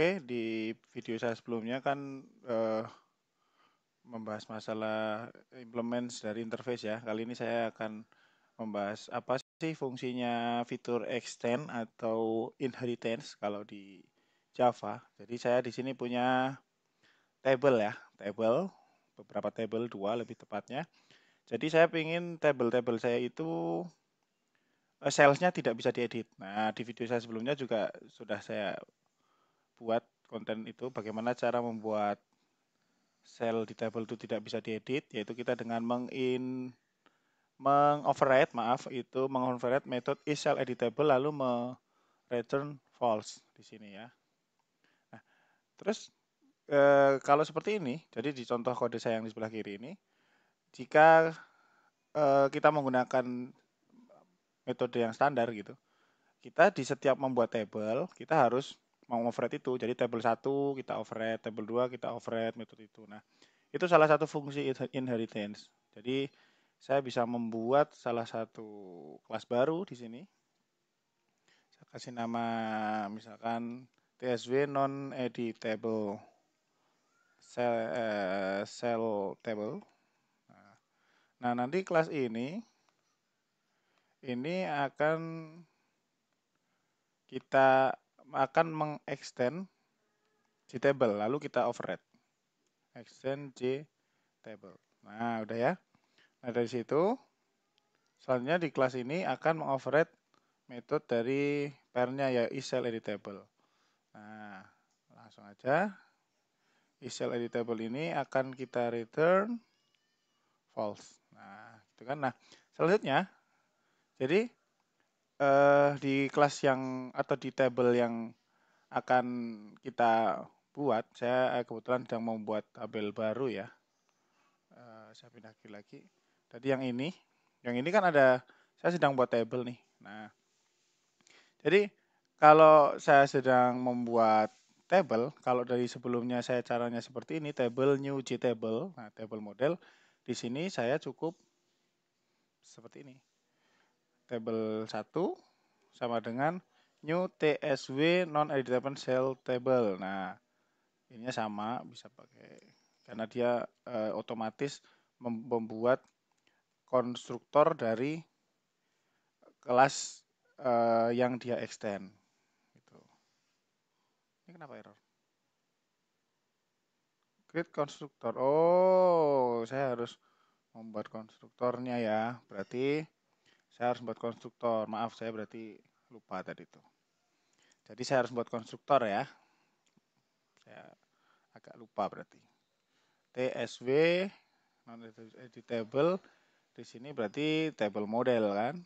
Oke, di video saya sebelumnya kan uh, membahas masalah implements dari interface ya. Kali ini saya akan membahas apa sih fungsinya fitur extend atau inheritance kalau di Java. Jadi saya di sini punya table ya, table beberapa table dua lebih tepatnya. Jadi saya ingin table-table saya itu eh, salesnya tidak bisa diedit. Nah di video saya sebelumnya juga sudah saya buat konten itu bagaimana cara membuat sel di table itu tidak bisa diedit yaitu kita dengan mengin mengoverride maaf itu mengoverride metode is cell editable lalu me return false di sini ya. Nah, terus e, kalau seperti ini, jadi di contoh kode saya yang di sebelah kiri ini, jika e, kita menggunakan metode yang standar gitu, kita di setiap membuat table kita harus mau override itu. Jadi table satu kita override, table dua kita override metode itu. Nah, itu salah satu fungsi inheritance. Jadi saya bisa membuat salah satu kelas baru di sini. Saya kasih nama misalkan TSV non editable cell, eh, cell table. nah, nanti kelas ini ini akan kita akan mengextend C table lalu kita override. Extend C table. Nah, udah ya. Nah, dari situ selanjutnya di kelas ini akan mengoverride metode dari pernya ya isel editable. Nah, langsung aja. Isel editable ini akan kita return false. Nah, itu kan. Nah, selanjutnya jadi uh, di kelas yang atau di table yang akan kita buat, saya eh, kebetulan sedang membuat tabel baru ya. Uh, saya pindah lagi. Tadi yang ini, yang ini kan ada, saya sedang buat table nih. Nah, jadi kalau saya sedang membuat table, kalau dari sebelumnya saya caranya seperti ini, table new G table, nah table model, di sini saya cukup seperti ini table 1 sama dengan new TSW non editable cell table. Nah, ini sama bisa pakai karena dia e, otomatis membuat konstruktor dari kelas e, yang dia extend. Gitu. Ini kenapa error? Create konstruktor. Oh, saya harus membuat konstruktornya ya. Berarti saya harus buat konstruktor. Maaf, saya berarti lupa tadi itu. Jadi saya harus buat konstruktor ya. Saya agak lupa berarti. TSW non editable di sini berarti table model kan?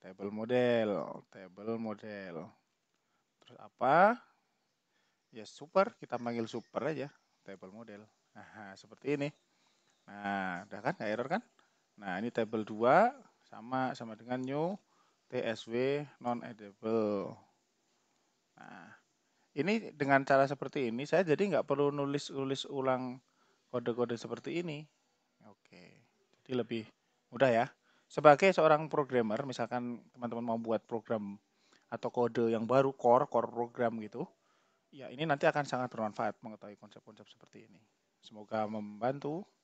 Table model, table model. Terus apa? Ya super, kita manggil super aja, table model. Nah, seperti ini. Nah, udah kan? Gak error kan? Nah, ini table 2, sama sama dengan new TSW non edible. Nah, ini dengan cara seperti ini saya jadi nggak perlu nulis-nulis ulang kode-kode seperti ini. Oke, jadi lebih mudah ya. Sebagai seorang programmer, misalkan teman-teman mau buat program atau kode yang baru, core, core program gitu, ya ini nanti akan sangat bermanfaat mengetahui konsep-konsep seperti ini. Semoga membantu.